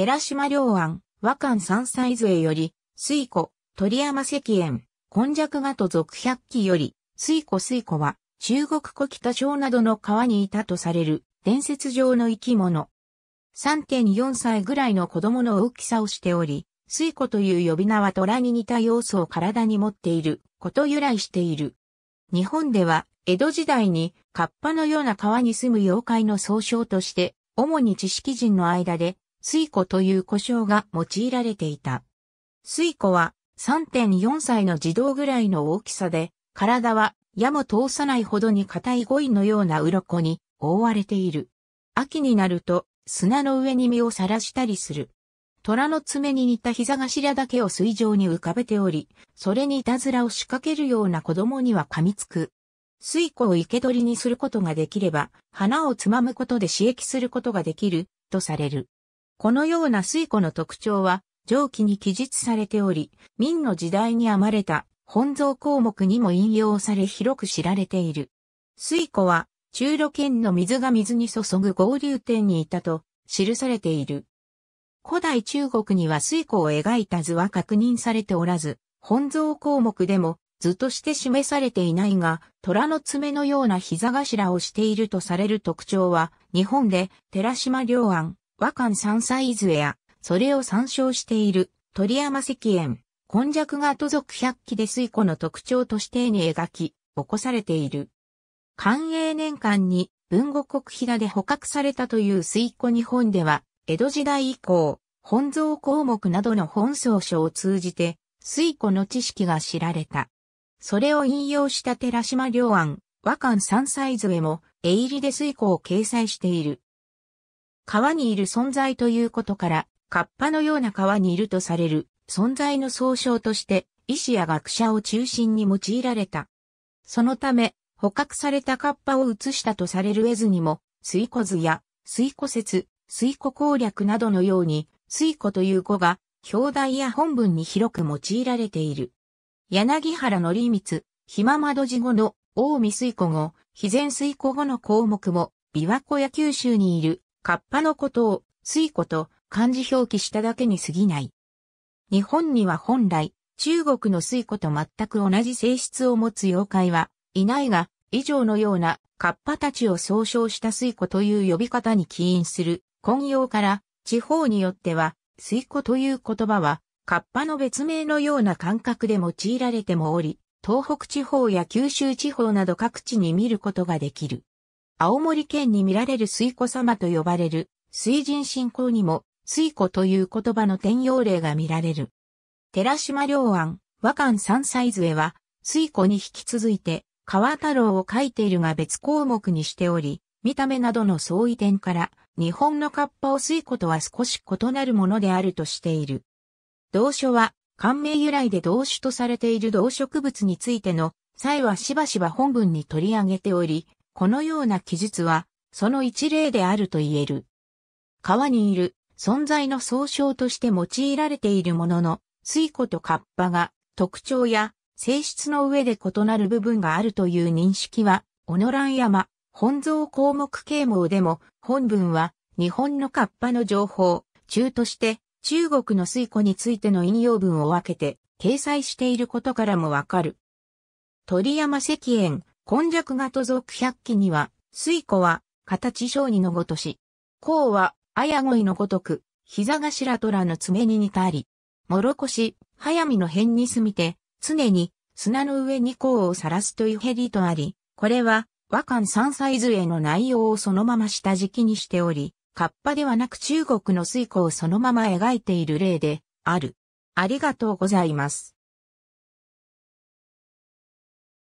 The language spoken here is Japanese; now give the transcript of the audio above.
寺島良安、和漢三歳勢より、水湖、鳥山石園、根弱画と続百鬼より、水湖水湖は、中国古北町などの川にいたとされる、伝説上の生き物。3.4歳ぐらいの子供の大きさをしており、水湖という呼び名は虎に似た要素を体に持っていること由来している。日本では、江戸時代に、河童のような川に住む妖怪の総称として、主に知識人の間で水庫という呼称が用いられていた。水庫は3.4歳の児童ぐらいの大きさで、体は矢も通さないほどに硬いゴイのような鱗に覆われている。秋になると砂の上に身をさらしたりする。虎の爪に似た膝頭だけを水上に浮かべており、それにいたずらを仕掛けるような子供には噛みつく。水庫を生け捕りにすることができれば、花をつまむことで刺激することができる、とされる。このような水庫の特徴は上記に記述されており、明の時代に編まれた本像項目にも引用され広く知られている。水庫は中路圏の水が水に注ぐ合流点にいたと記されている。古代中国には水庫を描いた図は確認されておらず、本像項目でも図として示されていないが、虎の爪のような膝頭をしているとされる特徴は、日本で寺島良安、和漢三歳図や、それを参照している鳥山石燕、根弱が都族百鬼で水庫の特徴として絵に描き、起こされている。寛永年間に文語国平で捕獲されたという水庫日本では、江戸時代以降、本蔵項目などの本草書を通じて、水庫の知識が知られた。それを引用した寺島良案、和漢三歳図へも、絵入りで水庫を掲載している。川にいる存在ということから、河童のような川にいるとされる存在の総称として、医師や学者を中心に用いられた。そのため、捕獲されたカッパを移したとされる絵図にも、水古図や水古説、水古攻略などのように、水古という語が、表題や本文に広く用いられている。柳原則光、ひままどじ語の、大見水古語、肥前水古語の項目も、琵琶湖や九州にいるカッパのことを、水湖と漢字表記しただけに過ぎない。日本には本来、中国の水湖と全く同じ性質を持つ妖怪はいないが、以上のようなカッパたちを総称した水湖という呼び方に起因する混用から、地方によっては、水湖という言葉は、カッパの別名のような感覚で用いられてもおり、東北地方や九州地方など各地に見ることができる。青森県に見られる水子様と呼ばれる水神信仰にも水子という言葉の転用例が見られる。寺島良安、和漢三歳図絵は水子に引き続いて川太郎を描いているが別項目にしており、見た目などの相違点から日本の河童を水子とは少し異なるものであるとしている。同書は漢名由来で同種とされている動植物についての際はしばしば本文に取り上げており、このような記述は、その一例であると言える。川にいる存在の総称として用いられているものの、水庫と河童が特徴や性質の上で異なる部分があるという認識は、オノラン山、本草項目啓蒙でも、本文は日本の河童の情報、中として中国の水庫についての引用文を分けて掲載していることからもわかる。鳥山石燕、根弱型属百鬼には、水庫は、形小児のごとし、甲は、綾鯉のごとく、膝頭虎の爪に似たあり、諸腰、早見の辺に住みて、常に、砂の上に甲をさらすというヘリとあり、これは、和漢三歳図への内容をそのまま下敷きにしており、河童ではなく中国の水庫をそのまま描いている例で、ある。ありがとうございます。